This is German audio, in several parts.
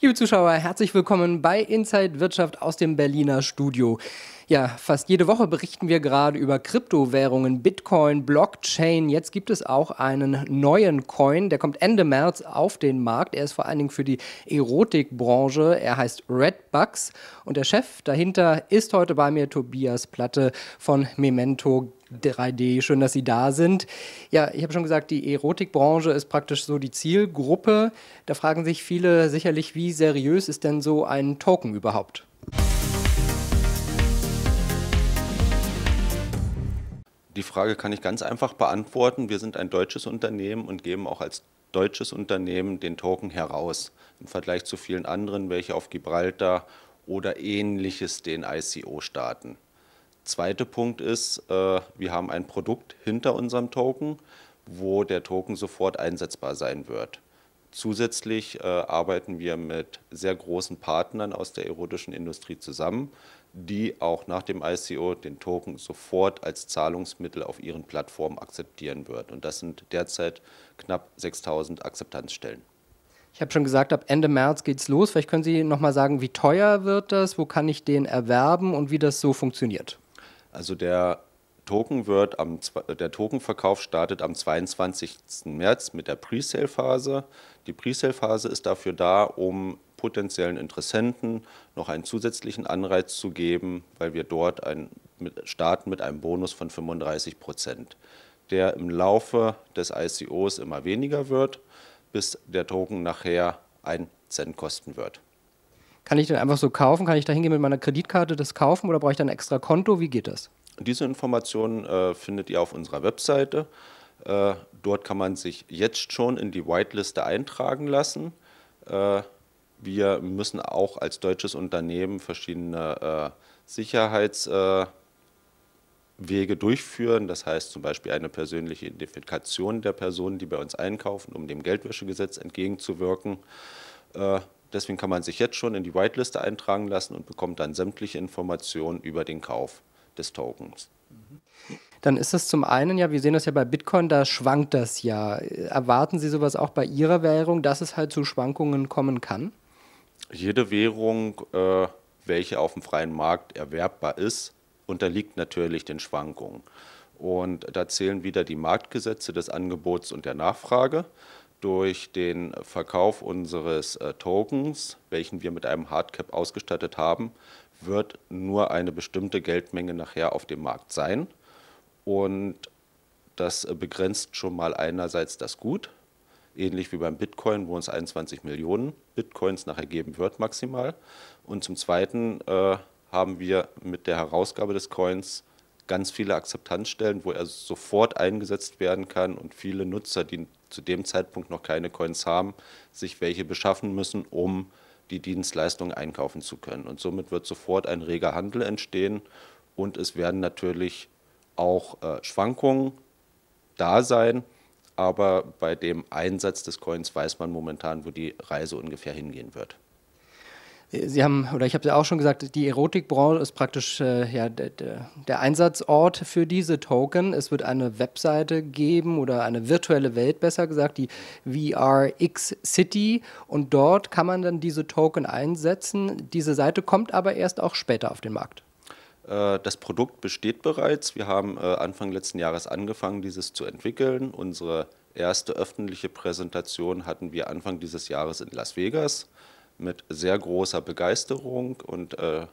Liebe Zuschauer, herzlich willkommen bei Inside Wirtschaft aus dem Berliner Studio. Ja, fast jede Woche berichten wir gerade über Kryptowährungen, Bitcoin, Blockchain. Jetzt gibt es auch einen neuen Coin, der kommt Ende März auf den Markt. Er ist vor allen Dingen für die Erotikbranche. Er heißt Red Bucks und der Chef dahinter ist heute bei mir Tobias Platte von Memento 3D, schön, dass Sie da sind. Ja, ich habe schon gesagt, die Erotikbranche ist praktisch so die Zielgruppe. Da fragen sich viele sicherlich, wie seriös ist denn so ein Token überhaupt? Die Frage kann ich ganz einfach beantworten. Wir sind ein deutsches Unternehmen und geben auch als deutsches Unternehmen den Token heraus. Im Vergleich zu vielen anderen, welche auf Gibraltar oder ähnliches den ICO starten. Zweiter Punkt ist, äh, wir haben ein Produkt hinter unserem Token, wo der Token sofort einsetzbar sein wird. Zusätzlich äh, arbeiten wir mit sehr großen Partnern aus der erotischen Industrie zusammen, die auch nach dem ICO den Token sofort als Zahlungsmittel auf ihren Plattformen akzeptieren wird. Und das sind derzeit knapp 6000 Akzeptanzstellen. Ich habe schon gesagt, ab Ende März geht es los. Vielleicht können Sie noch mal sagen, wie teuer wird das, wo kann ich den erwerben und wie das so funktioniert? Also der Token wird am, der Tokenverkauf startet am 22. März mit der Presale-Phase. Die Presale-Phase ist dafür da, um potenziellen Interessenten noch einen zusätzlichen Anreiz zu geben, weil wir dort ein, mit, starten mit einem Bonus von 35 Prozent, der im Laufe des ICOs immer weniger wird, bis der Token nachher ein Cent kosten wird. Kann ich den einfach so kaufen? Kann ich da hingehen mit meiner Kreditkarte das kaufen oder brauche ich dann extra Konto? Wie geht das? Diese Informationen äh, findet ihr auf unserer Webseite. Äh, dort kann man sich jetzt schon in die Whiteliste eintragen lassen. Äh, wir müssen auch als deutsches Unternehmen verschiedene äh, Sicherheitswege äh, durchführen. Das heißt zum Beispiel eine persönliche Identifikation der Personen, die bei uns einkaufen, um dem Geldwäschegesetz entgegenzuwirken. Äh, Deswegen kann man sich jetzt schon in die Whiteliste eintragen lassen und bekommt dann sämtliche Informationen über den Kauf des Tokens. Dann ist das zum einen ja, wir sehen das ja bei Bitcoin, da schwankt das ja. Erwarten Sie sowas auch bei Ihrer Währung, dass es halt zu Schwankungen kommen kann? Jede Währung, äh, welche auf dem freien Markt erwerbbar ist, unterliegt natürlich den Schwankungen. Und da zählen wieder die Marktgesetze des Angebots und der Nachfrage durch den Verkauf unseres äh, Tokens, welchen wir mit einem Hardcap ausgestattet haben, wird nur eine bestimmte Geldmenge nachher auf dem Markt sein. Und das äh, begrenzt schon mal einerseits das Gut, ähnlich wie beim Bitcoin, wo uns 21 Millionen Bitcoins nachher geben wird maximal. Und zum Zweiten äh, haben wir mit der Herausgabe des Coins ganz viele Akzeptanzstellen, wo er sofort eingesetzt werden kann und viele Nutzer, die zu dem Zeitpunkt noch keine Coins haben, sich welche beschaffen müssen, um die Dienstleistung einkaufen zu können. Und somit wird sofort ein reger Handel entstehen und es werden natürlich auch äh, Schwankungen da sein, aber bei dem Einsatz des Coins weiß man momentan, wo die Reise ungefähr hingehen wird. Sie haben, oder ich habe es ja auch schon gesagt, die Erotikbranche ist praktisch äh, ja, der, der Einsatzort für diese Token. Es wird eine Webseite geben oder eine virtuelle Welt, besser gesagt, die VRX City. Und dort kann man dann diese Token einsetzen. Diese Seite kommt aber erst auch später auf den Markt. Äh, das Produkt besteht bereits. Wir haben äh, Anfang letzten Jahres angefangen, dieses zu entwickeln. Unsere erste öffentliche Präsentation hatten wir Anfang dieses Jahres in Las Vegas mit sehr großer Begeisterung und äh,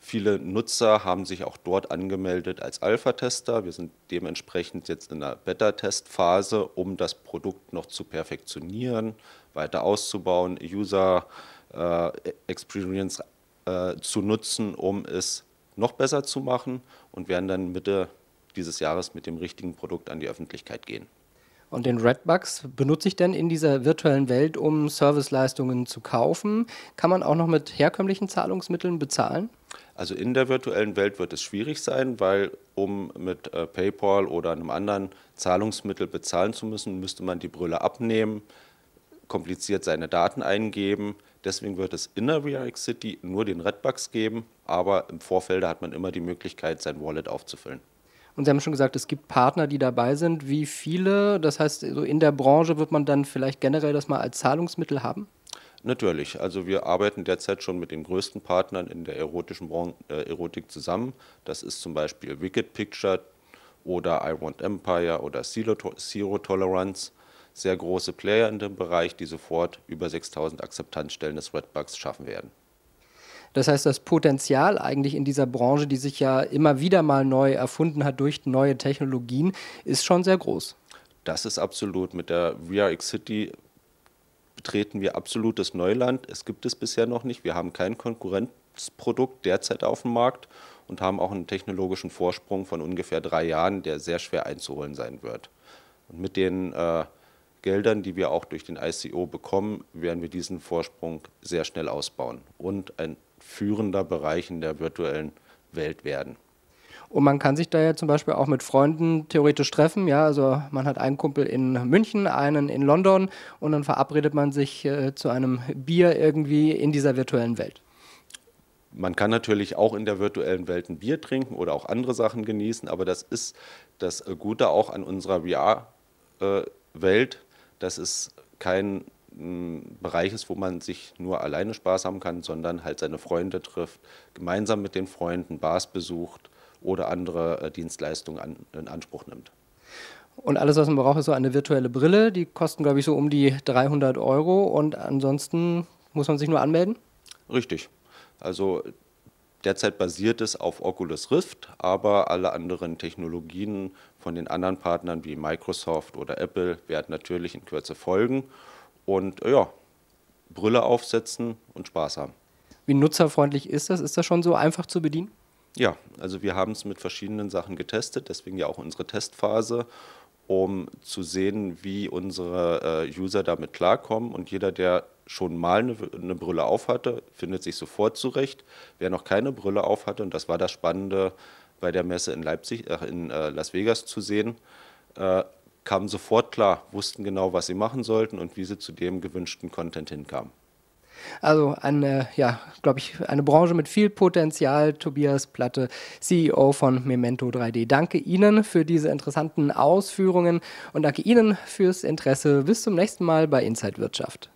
viele Nutzer haben sich auch dort angemeldet als Alpha-Tester. Wir sind dementsprechend jetzt in der Beta-Test-Phase, um das Produkt noch zu perfektionieren, weiter auszubauen, User äh, Experience äh, zu nutzen, um es noch besser zu machen und werden dann Mitte dieses Jahres mit dem richtigen Produkt an die Öffentlichkeit gehen. Und den Redbucks benutze ich denn in dieser virtuellen Welt, um Serviceleistungen zu kaufen. Kann man auch noch mit herkömmlichen Zahlungsmitteln bezahlen? Also in der virtuellen Welt wird es schwierig sein, weil um mit äh, PayPal oder einem anderen Zahlungsmittel bezahlen zu müssen, müsste man die Brille abnehmen, kompliziert seine Daten eingeben. Deswegen wird es in der React City nur den Redbucks geben, aber im Vorfeld hat man immer die Möglichkeit, sein Wallet aufzufüllen. Und Sie haben schon gesagt, es gibt Partner, die dabei sind. Wie viele? Das heißt, so in der Branche wird man dann vielleicht generell das mal als Zahlungsmittel haben? Natürlich. Also wir arbeiten derzeit schon mit den größten Partnern in der erotischen Bron äh, Erotik zusammen. Das ist zum Beispiel Wicked Picture oder I Want Empire oder Zero Tolerance. Sehr große Player in dem Bereich, die sofort über 6000 Akzeptanzstellen des Redbugs schaffen werden. Das heißt, das Potenzial eigentlich in dieser Branche, die sich ja immer wieder mal neu erfunden hat durch neue Technologien, ist schon sehr groß. Das ist absolut. Mit der VRX City betreten wir absolutes Neuland. Es gibt es bisher noch nicht. Wir haben kein Konkurrenzprodukt derzeit auf dem Markt und haben auch einen technologischen Vorsprung von ungefähr drei Jahren, der sehr schwer einzuholen sein wird. Und mit den äh, Geldern, die wir auch durch den ICO bekommen, werden wir diesen Vorsprung sehr schnell ausbauen und ein führender Bereich in der virtuellen Welt werden. Und man kann sich da ja zum Beispiel auch mit Freunden theoretisch treffen. Ja, also man hat einen Kumpel in München, einen in London und dann verabredet man sich äh, zu einem Bier irgendwie in dieser virtuellen Welt. Man kann natürlich auch in der virtuellen Welt ein Bier trinken oder auch andere Sachen genießen, aber das ist das Gute auch an unserer VR-Welt. Äh, das ist kein ein Bereich ist, wo man sich nur alleine Spaß haben kann, sondern halt seine Freunde trifft, gemeinsam mit den Freunden Bars besucht oder andere äh, Dienstleistungen an, in Anspruch nimmt. Und alles, was man braucht, ist so eine virtuelle Brille. Die kosten, glaube ich, so um die 300 Euro. Und ansonsten muss man sich nur anmelden? Richtig. Also derzeit basiert es auf Oculus Rift, aber alle anderen Technologien von den anderen Partnern wie Microsoft oder Apple werden natürlich in Kürze folgen und äh, ja, Brille aufsetzen und Spaß haben. Wie nutzerfreundlich ist das? Ist das schon so einfach zu bedienen? Ja, also wir haben es mit verschiedenen Sachen getestet, deswegen ja auch unsere Testphase, um zu sehen, wie unsere äh, User damit klarkommen. Und jeder, der schon mal eine, eine Brille aufhatte, findet sich sofort zurecht. Wer noch keine Brille aufhatte, und das war das Spannende bei der Messe in Leipzig, äh, in äh, Las Vegas zu sehen, äh, kamen sofort klar, wussten genau, was sie machen sollten und wie sie zu dem gewünschten Content hinkamen. Also eine, ja, glaube ich, eine Branche mit viel Potenzial. Tobias Platte, CEO von Memento 3D. Danke Ihnen für diese interessanten Ausführungen und danke Ihnen fürs Interesse. Bis zum nächsten Mal bei Inside Wirtschaft.